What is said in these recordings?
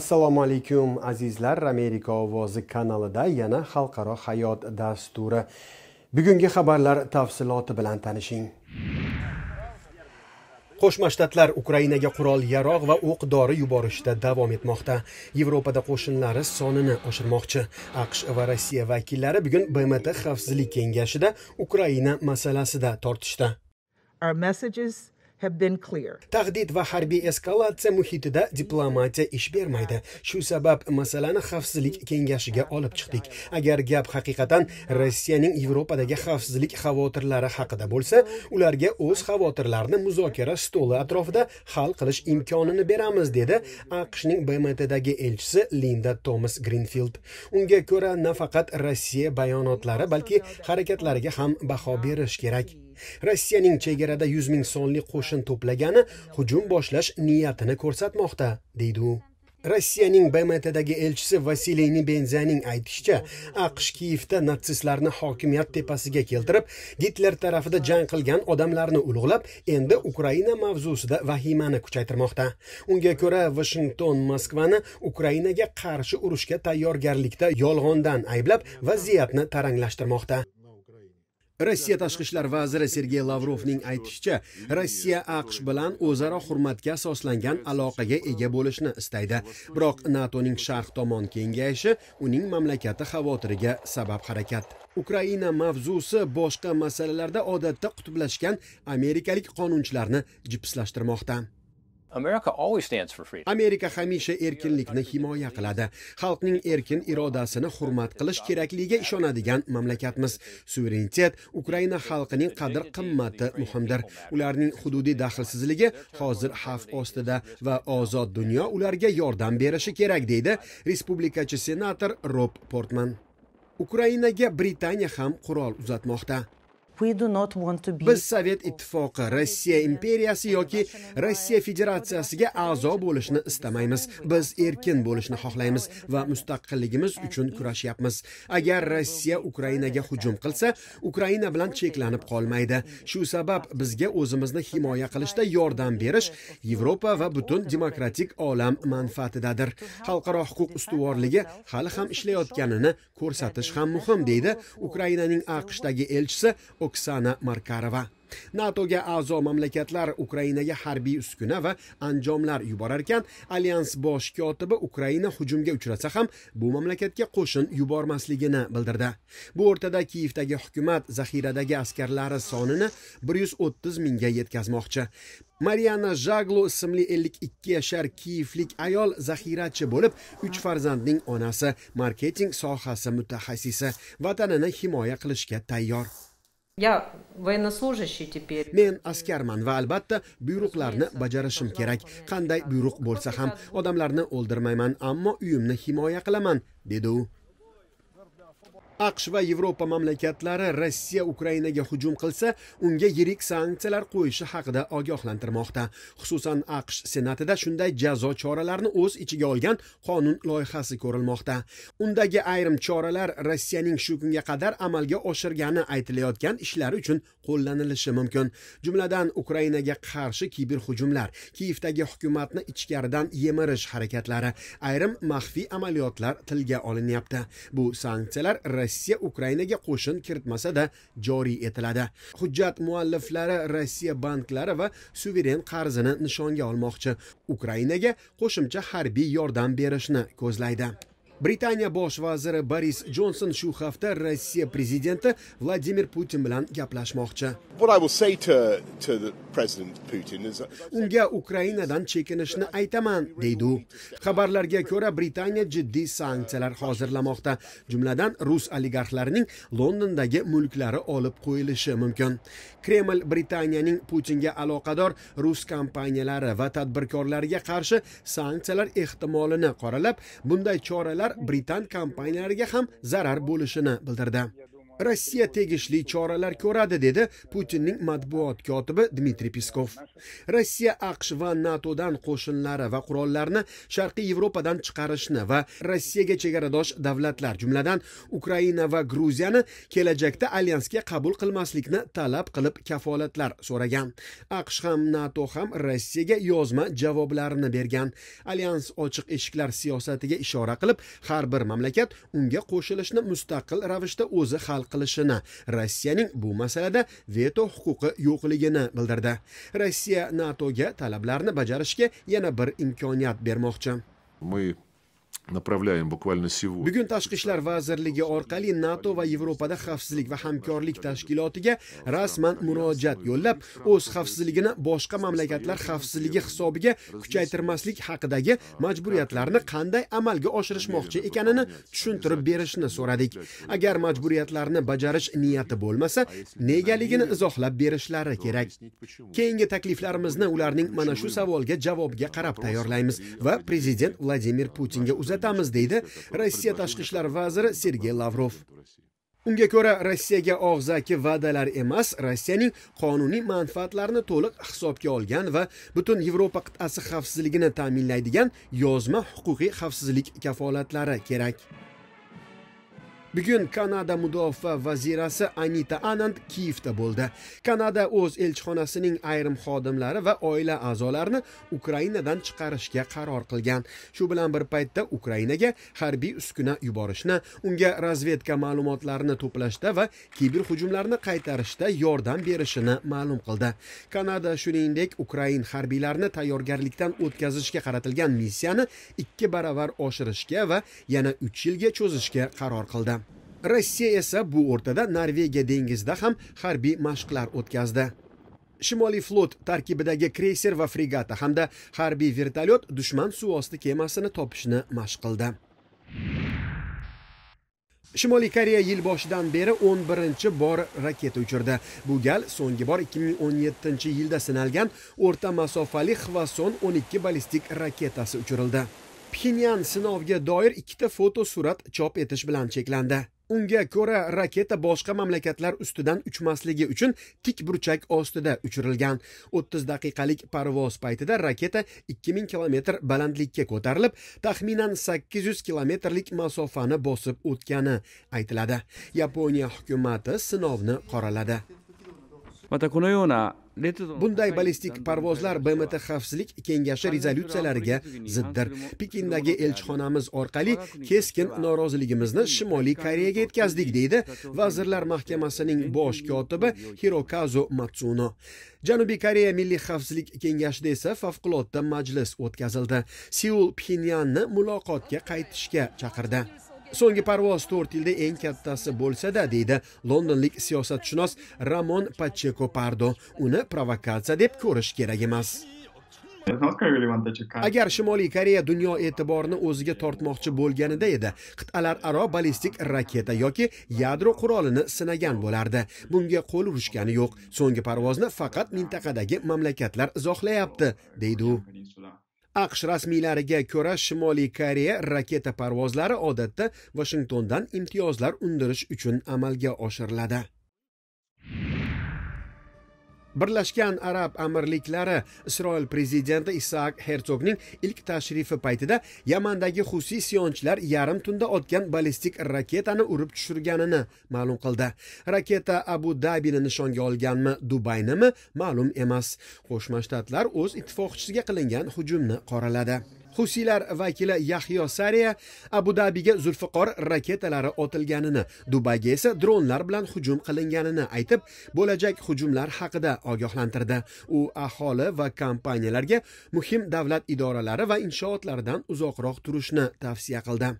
assalomu alaykum azizlar amerika ovozi kanalida yana xalqaro hayot dasturi bugungi xabarlar tafsiloti bilan tanishing qo'shma shtatlar ukrainaga qurol yarog' va o'q dori yuborishda davom etmoqda yevropada qo'shinlari sonini oshirmoqchi aqsh va rossiya vakillari bugun bmt xavfsizlik kengashida ukraina masalasida tortishdi our messages tahdid va harbiy eskalatsiya muhitida diplomatiya ish bermaydi shu sabab masalani xavfsizlik kengashiga olib chiqdik agar gap haqiqatan rossiyaning yevropadagi xavfsizlik xavotirlari haqida bo'lsa ularga o'z xavotirlarini muzokara stoli atrofida hal qilish imkonini beramiz dedi aqshning bmtdagi elchisi linda tomas grinfild unga ko'ra nafaqat rossiya bayonotlari balki harakatlariga ham baho berish kerak rossiyaning chegarada yuz ming sonli qo'shin qo'shin to'plagani hujum boshlash niyatini ko'rsatmoqda deydi u rossiyaning bmtdagi elchisi vasiliy nibenzaning aytishicha aqsh kiyevda natsistlarni hokimiyat tepasiga keltirib gitler tarafida jang qilgan odamlarni ulug'lab endi ukraina mavzusida vahimani kuchaytirmoqda unga ko'ra vashington moskvani ukrainaga qarshi urushga tayyorgarlikda yolg'ondan ayblab vaziyatni taranglashtirmoqda rossiya tashqi ishlar vaziri sergey lavrovning aytishicha rossiya aqsh bilan o'zaro hurmatga asoslangan aloqaga ega bo'lishni istaydi biroq natoning sharq tomon kengayishi uning mamlakati xavotiriga sabab harakat ukraina mavzusi boshqa masalalarda odatda qutblashgan amerikalik qonunchilarni jipslashtirmoqda amerika hamisha erkinlikni himoya qiladi xalqning erkin irodasini hurmat qilish kerakligiga ishonadigan mamlakatmiz suverenitet ukraina xalqining qadr qimmati muhimdir ularning hududiy daxlsizligi hozir xavf ostida va ozod dunyo ularga yordam berishi kerak deydi respublikachi senator rob portman ukrainaga britaniya ham qurol uzatmoqda biz sovet ittifoqi rossiya imperiyasi yoki rossiya federatsiyasiga a'zo bo'lishni istamaymiz biz erkin bo'lishni xohlaymiz va mustaqilligimiz uchun kurashyapmiz agar rossiya ukrainaga hujum qilsa ukraina bilan cheklanib qolmaydi shu sabab bizga o'zimizni himoya qilishda yordam berish yevropa va butun demokratik olam manfaatidadir xalqaro huquq ustuvorligi hali ham ishlayotganini ko'rsatish ham muhim deydi ukrainaning aqshdagi elchisi oksana markarova natoga a'zo mamlakatlar ukrainaga harbiy uskuna va anjomlar yuborarkan alyans bosh kotibi ukraina hujumga uchrasa ham bu mamlakatga qo'shin yubormasligini bildirdi bu o'rtada kiyevdagi hukumat zaxiradagi askarlari sonini 130 yuz o'ttiz mingga yetkazmoqchi mariana jaglo ismli 52 yashar kiyevlik ayol zaxirachi bo'lib uch farzandning onasi marketing sohasi mutaxassisi vatanini himoya qilishga tayyor Я военнослужащий теперь. Men askarman va albatta buyruqlarni bajarishim kerak. Qanday buyruq bo'lsa ham odamlarni o'ldirmayman, ammo uyimni himoya qilaman, dedi u. aqsh va yevropa mamlakatlari rossiya ukrainaga hujum qilsa unga yirik sanksiyalar qo'yishi haqida ogohlantirmoqda xususan aqsh senatida shunday jazo choralarini o'z ichiga olgan qonun loyihasi ko'rilmoqda undagi ayrim choralar rossiyaning shu kunga qadar amalga oshirgani aytilayotgan ishlari uchun qo'llanilishi mumkin jumladan ukrainaga qarshi kiberhujumlar kiyevdagi hukumatni ichkaridan yemirish harakatlari ayrim maxfiy amaliyotlar tilga olinyapti bu sanksiyalar rossiya ukrainaga qo'shin kiritmasada joriy etiladi hujjat mualliflari rossiya banklari va suveren qarzini nishonga olmoqchi ukrainaga qo'shimcha harbiy yordam berishni ko'zlaydi britaniya bosh vaziri boris jonson shu hafta rossiya prezidenti vladimir putin bilan gaplashmoqchi unga ukrainadan chekinishni aytaman deydi u xabarlarga ko'ra britaniya jiddiy sanksiyalar hozirlamoqda jumladan rus oligarxlarining londondagi mulklari olib qo'yilishi mumkin kreml britaniyaning putinga aloqador rus kompaniyalari va tadbirkorlariga qarshi sanksiyalar ehtimolini qoralab bunday choralar britan kompaniyalariga ham zarar bo'lishini bildirdi rossiya tegishli choralar ko'radi dedi putinning matbuot kotibi dmitriy peskov rossiya aqsh va natodan qo'shinlari va qurollarni sharqiy yevropadan chiqarishni va rossiyaga chegaradosh davlatlar jumladan ukraina va gruziyani kelajakda alyansga qabul qilmaslikni talab qilib kafolatlar so'ragan aqsh ham nato ham rossiyaga yozma javoblarini bergan alyans ochiq eshiklar siyosatiga ishora qilib har bir mamlakat unga qo'shilishni mustaqil ravishda o'zi hal qilishini rossiyaning bu masalada veto huquqi yo'qligini bildirdi rossiya natoga talablarni bajarishga yana bir imkoniyat bermoqchi мы направляем буквально сегодня. Bugun Tashqi ishlar vazirligi orqali NATO va Yevropada xavfsizlik va hamkorlik tashkilotiga rasman murojaat yo'llab, o'z xavfsizligini boshqa mamlakatlar xavfsizligi hisobiga kuchaytirmaslik haqidagi majburiyatlarni qanday amalga oshirishmoqchi ekanini tushuntirib berishni so'radik. Agar majburiyatlarni bajarish niyati bo'lmasa, negaligini izohlab berishlari kerak. Keyingi takliflarimizni ularning mana shu savolga javobga qarab tayyorlaymiz va prezident Vladimir Putinga uzatamiz deydi rossiya tashqi ishlar vaziri sergey lavrov unga ko'ra rossiyaga og'zaki va'dalar emas rossiyaning qonuniy manfaatlarini to'liq hisobga olgan va butun yevropa qit'asi xavfsizligini ta'minlaydigan yozma huquqiy xavfsizlik kafolatlari kerak bugun kanada mudofaa vazirasi anita anand kiyevda bo'ldi kanada o'z elchixonasining ayrim xodimlari va oila a'zolarini ukrainadan chiqarishga qaror qilgan shu bilan bir paytda ukrainaga harbiy uskuna yuborishni unga razvedka ma'lumotlarini to'plashda va kiber hujumlarni qaytarishda yordam berishini ma'lum qildi kanada shuningdek ukrain harbiylarini tayyorgarlikdan o'tkazishga qaratilgan missiyani ikki baravar oshirishga va yana uch yilga cho'zishga qaror qildi rossiya esa bu o'rtada norvegiya dengizida ham harbiy mashqlar o'tkazdi shimoliy flot tarkibidagi kreyser va fregata hamda harbiy vertolyot dushman suvosti kemasini topishni mashq qildi shimoliy koreya yil boshidan beri 11 birinchi bor raketa uchirdi bu gal so'nggi bor 2017 yilda sinalgan o'rta masofali xvason 12 ballistik raketasi uchirildi pxenyan sinovga doir ikkita fotosurat chop etish bilan cheklandi unga ko'ra raketa boshqa mamlakatlar ustidan uchmasligi uchun tik burchak ostida uchirilgan o'ttiz daqiqalik parvoz paytida raketa ikki ming kilometr balandlikka ko'tarilib taxminan sakkiz yuz kilometrlik masofani bosib o'tgani aytiladi yaponiya hukumati sinovni qoraladi bunday ballistik parvozlar bmt xavfsizlik kengashi rezolyutsiyalariga ziddir pekindagi elchixonamiz orqali keskin noroziligimizni shimoliy koreyaga yetkazdik deydi vazirlar mahkamasining bosh kotibi hirokazu matsuno janubiy koreya milliy xavfsizlik kengashida esa favqulodda majlis o'tkazildi seul pxenyanni muloqotga qaytishga chaqirdi so'nggi parvoz to'rt yilda eng kattasi bo'lsa-da deydi londonlik siyosatshunos ramon pacheko pardo uni provokatsiya deb ko'rish kerak emas agar shimoliy koreya dunyo e'tiborini o'ziga tortmoqchi bo'lganida edi qit'alararo ballistik raketa yoki yadro qurolini sinagan bo'lardi bunga qo'l urishgani yo'q so'nggi parvozni faqat mintaqadagi mamlakatlar izohlayapti deydi u aqsh rasmiylariga ko'ra shimoliy koreya raketa parvozlari odatda vashingtondan imtiyozlar undirish uchun amalga oshiriladi birlashgan arab amirliklari isroil prezidenti isaak herzogning ilk tashrifi paytida yamandagi husiy isyonchilar yarim tunda otgan ballistik raketani urib tushirganini ma'lum qildi raketa abu dabini nishonga olganmi dubaynimi ma'lum emas qo'shma shtatlar o'z ittifoqchisiga qilingan hujumni qoraladi Husiylar vakili Yahyo Sariya Abu Dabiga Zulfiqor raketalari otilganini, Dubayga esa dronlar bilan hujum qilinganini aytib, bo'lajak hujumlar haqida ogohlantirdi. U aholi va kompaniyalarga muhim davlat idoralari va inshootlaridan uzoqroq turishni tavsiya qildi.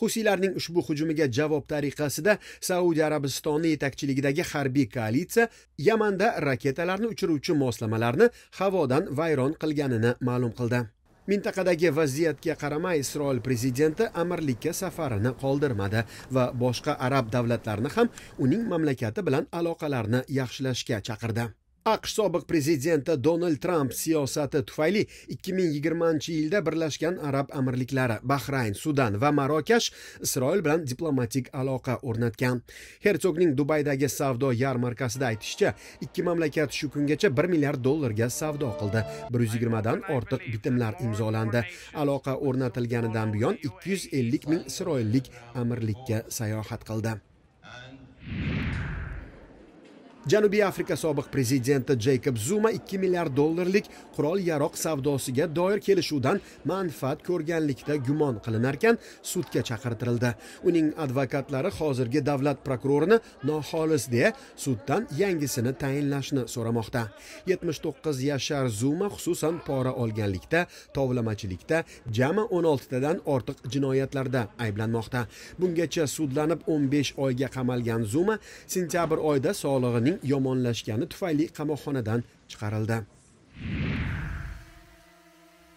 Husiylarning ushbu hujumiga javob tariqasida Saudiya Arabistoni yetakchiligidagi harbiy koalitsiya Yamanda raketalarni uchiruvchi moslamalarni havodan vayron qilganini ma'lum qildi. mintaqadagi vaziyatga qaramay isroil prezidenti amirlikka safarini qoldirmadi va boshqa arab davlatlarini ham uning mamlakati bilan aloqalarni yaxshilashga chaqirdi aqsh sobiq prezidenti donald tramp siyosati tufayli 2020 yilda birlashgan arab amirliklari bahrayn sudan va marokash isroil bilan diplomatik aloqa o'rnatgan hersogning dubaydagi savdo yarmarkasida aytishicha ikki mamlakat shu kungacha 1 milliard dollarga savdo qildi 120 dan ortiq bitimlar imzolandi aloqa o'rnatilganidan buyon 250 ming isroillik amirlikka sayohat qildi janubiy afrika sobiq prezidenti jeykob zuma 2 milliard dollarlik qurol yaroq savdosiga doir kelishuvdan manfaat ko'rganlikda gumon qilinarkan sudga chaqirtirildi uning advokatlari hozirgi davlat prokurorini noxolis deya suddan yangisini tayinlashni so'ramoqda 79 yashar zuma xususan pora olganlikda tovlamachilikda jami 16 tadan ortiq jinoyatlarda ayblanmoqda bungacha sudlanib 15 oyga qamalgan zuma sentyabr oyida solig'ining yomonlashgani tufayli qamoqxonadan chiqarildi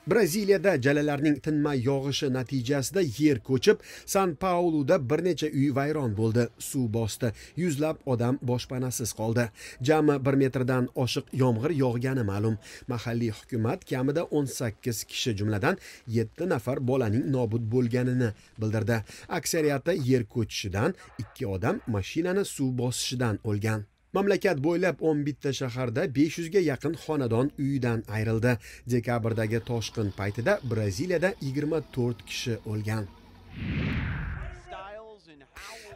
braziliyada jalalarning tinmay yog'ishi natijasida yer ko'chib san pauluda bir necha uy vayron bo'ldi suv bosdi yuzlab odam boshpanasiz qoldi jami bir metrdan oshiq yomg'ir yog'gani ma'lum mahalliy hukumat kamida o'n sakkiz kishi jumladan yetti nafar bolaning nobud bo'lganini bildirdi aksariyati yer ko'chishidan ikki odam mashinani suv bosishidan o'lgan mamlakat bo'ylab o'n bitta shaharda besh yuzga yaqin xonadon uyidan ayrildi dekabrdagi toshqin paytida braziliyada yigirma to'rt kishi o'lgan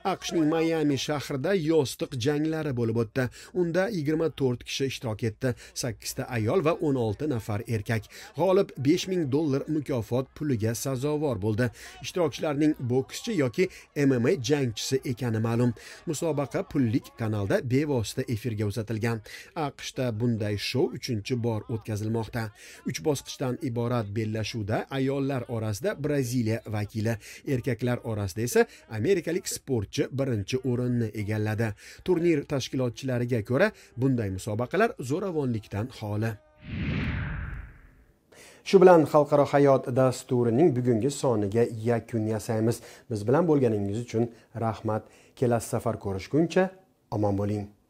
aqshning mayami shahrida yostiq janglari bo'lib o'tdi unda 24 kishi ishtirok etdi 8 ta ayol va 16 nafar erkak g'olib 5000 dollar mukofot puliga sazovor bo'ldi ishtirokchilarning bokschi yoki mma jangchisi ekani ma'lum musobaqa pullik kanalda bevosita efirga uzatilgan aqshda bunday shou uchinchi bor o'tkazilmoqda uch bosqichdan iborat bellashuvda ayollar orasida braziliya vakili erkaklar orasida esa amerikalik sport birinchi o'rinni egalladi turnir tashkilotchilariga ko'ra bunday musobaqalar zo'ravonlikdan xoli shu bilan xalqaro hayot dasturining bugungi soniga yakun yasaymiz biz bilan bo'lganingiz uchun rahmat kelasi safar ko'rishguncha omon bo'ling